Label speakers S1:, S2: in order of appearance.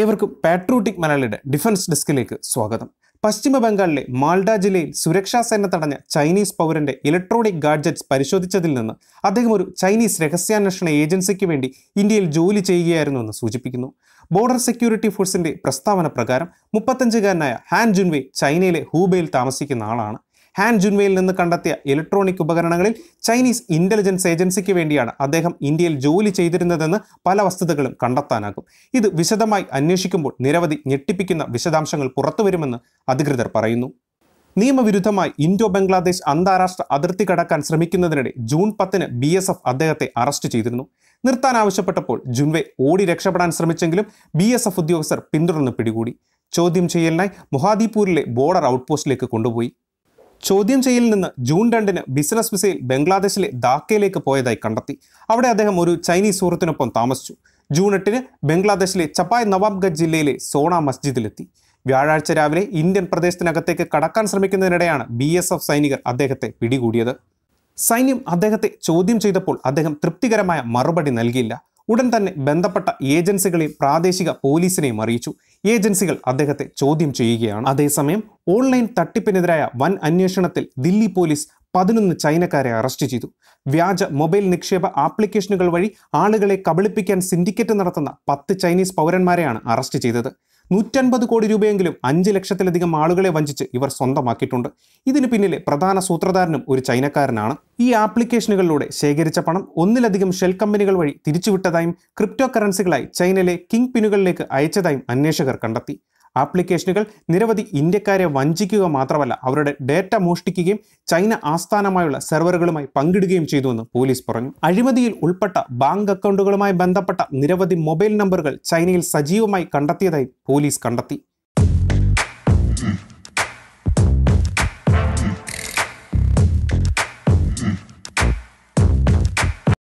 S1: ഏവർക്കും പാട്രോട്ടിക് മലയാളിയുടെ ഡിഫൻസ് ഡെസ്കിലേക്ക് സ്വാഗതം പശ്ചിമ ബംഗാളിലെ മാൾഡ ജില്ലയിൽ സുരക്ഷാ സേന തടഞ്ഞ ചൈനീസ് പൗരന്റെ ഇലക്ട്രോണിക് ഗാഡ്ജറ്റ്സ് പരിശോധിച്ചതിൽ നിന്ന് അദ്ദേഹം ഒരു ചൈനീസ് രഹസ്യാന്വേഷണ ഏജൻസിക്ക് വേണ്ടി ഇന്ത്യയിൽ ജോലി ചെയ്യുകയായിരുന്നു എന്ന് സൂചിപ്പിക്കുന്നു ബോർഡർ സെക്യൂരിറ്റി ഫോഴ്സിന്റെ പ്രസ്താവന പ്രകാരം മുപ്പത്തഞ്ചുകാരനായ ഹാൻ ജുൻവേ ചൈനയിലെ ഹൂബയിൽ താമസിക്കുന്ന ആളാണ് ഹാൻ ജുൻവയിൽ നിന്ന് കണ്ടെത്തിയ ഇലക്ട്രോണിക് ഉപകരണങ്ങളിൽ ചൈനീസ് ഇന്റലിജൻസ് ഏജൻസിക്ക് വേണ്ടിയാണ് അദ്ദേഹം ഇന്ത്യയിൽ ജോലി ചെയ്തിരുന്നതെന്ന് പല വസ്തുതകളും കണ്ടെത്താനാകും ഇത് വിശദമായി അന്വേഷിക്കുമ്പോൾ നിരവധി ഞെട്ടിപ്പിക്കുന്ന വിശദാംശങ്ങൾ പുറത്തുവരുമെന്ന് അധികൃതർ പറയുന്നു നിയമവിരുദ്ധമായി ഇന്തോ ബംഗ്ലാദേശ് അന്താരാഷ്ട്ര അതിർത്തി കടക്കാൻ ശ്രമിക്കുന്നതിനിടെ ജൂൺ പത്തിന് ബി എസ് എഫ് അദ്ദേഹത്തെ അറസ്റ്റ് ചെയ്തിരുന്നു നിർത്താൻ ആവശ്യപ്പെട്ടപ്പോൾ ജുൻവെ ഓടി രക്ഷപ്പെടാൻ ശ്രമിച്ചെങ്കിലും ബി എസ് എഫ് ഉദ്യോഗസ്ഥർ പിന്തുടർന്ന് പിടികൂടി ചോദ്യം ചെയ്യലിനായി മൊഹാദിപൂരിലെ ബോർഡർ ഔട്ട്പോസ്റ്റിലേക്ക് കൊണ്ടുപോയി ചോദ്യം ചെയ്യലിൽ നിന്ന് ജൂൺ രണ്ടിന് ബിസിനസ് വിസയിൽ ബംഗ്ലാദേശിലെ ധാക്കയിലേക്ക് പോയതായി കണ്ടെത്തി അവിടെ അദ്ദേഹം ഒരു ചൈനീസ് സുഹൃത്തിനൊപ്പം താമസിച്ചു ജൂൺ എട്ടിന് ബംഗ്ലാദേശിലെ ചപ്പായ് നവാബ്ഗഡ് ജില്ലയിലെ സോണ മസ്ജിദിലെത്തി വ്യാഴാഴ്ച രാവിലെ ഇന്ത്യൻ പ്രദേശത്തിനകത്തേക്ക് കടക്കാൻ ശ്രമിക്കുന്നതിനിടെയാണ് ബി എസ് എഫ് സൈനികർ അദ്ദേഹത്തെ പിടികൂടിയത് സൈന്യം അദ്ദേഹത്തെ ചോദ്യം ചെയ്തപ്പോൾ അദ്ദേഹം തൃപ്തികരമായ മറുപടി നൽകിയില്ല ഉടൻ തന്നെ ബന്ധപ്പെട്ട ഏജൻസികളെ പ്രാദേശിക പോലീസിനെയും അറിയിച്ചു ഏജൻസികൾ അദ്ദേഹത്തെ ചോദ്യം ചെയ്യുകയാണ് അതേസമയം ഓൺലൈൻ തട്ടിപ്പിനെതിരായ വൻ അന്വേഷണത്തിൽ ദില്ലി പോലീസ് പതിനൊന്ന് ചൈനക്കാരെ അറസ്റ്റ് ചെയ്തു വ്യാജ മൊബൈൽ നിക്ഷേപ ആപ്ലിക്കേഷനുകൾ വഴി ആളുകളെ കബളിപ്പിക്കാൻ സിൻഡിക്കേറ്റ് നടത്തുന്ന പത്ത് ചൈനീസ് പൗരന്മാരെയാണ് അറസ്റ്റ് ചെയ്തത് നൂറ്റൻപത് കോടി രൂപയെങ്കിലും അഞ്ച് ലക്ഷത്തിലധികം ആളുകളെ വഞ്ചിച്ച് ഇവർ സ്വന്തമാക്കിയിട്ടുണ്ട് ഇതിന് പിന്നിലെ പ്രധാന സൂത്രധാരനും ഒരു ചൈനക്കാരനാണ് ഈ ആപ്ലിക്കേഷനുകളിലൂടെ ശേഖരിച്ച പണം ഒന്നിലധികം ഷെൽ കമ്പനികൾ വഴി തിരിച്ചുവിട്ടതായും ക്രിപ്റ്റോ കറൻസികളായി ചൈനയിലെ കിങ് പിനുകളിലേക്ക് അയച്ചതായും അന്വേഷകർ കണ്ടെത്തി ആപ്ലിക്കേഷനുകൾ നിരവധി ഇന്ത്യക്കാരെ വഞ്ചിക്കുക മാത്രമല്ല അവരുടെ ഡേറ്റ മോഷ്ടിക്കുകയും ചൈന ആസ്ഥാനമായുള്ള സെർവറുകളുമായി പങ്കിടുകയും ചെയ്തുവെന്ന് പോലീസ് പറഞ്ഞു അഴിമതിയിൽ ഉൾപ്പെട്ട ബാങ്ക് അക്കൗണ്ടുകളുമായി ബന്ധപ്പെട്ട നിരവധി മൊബൈൽ നമ്പറുകൾ ചൈനയിൽ സജീവമായി കണ്ടെത്തിയതായി പോലീസ് കണ്ടെത്തി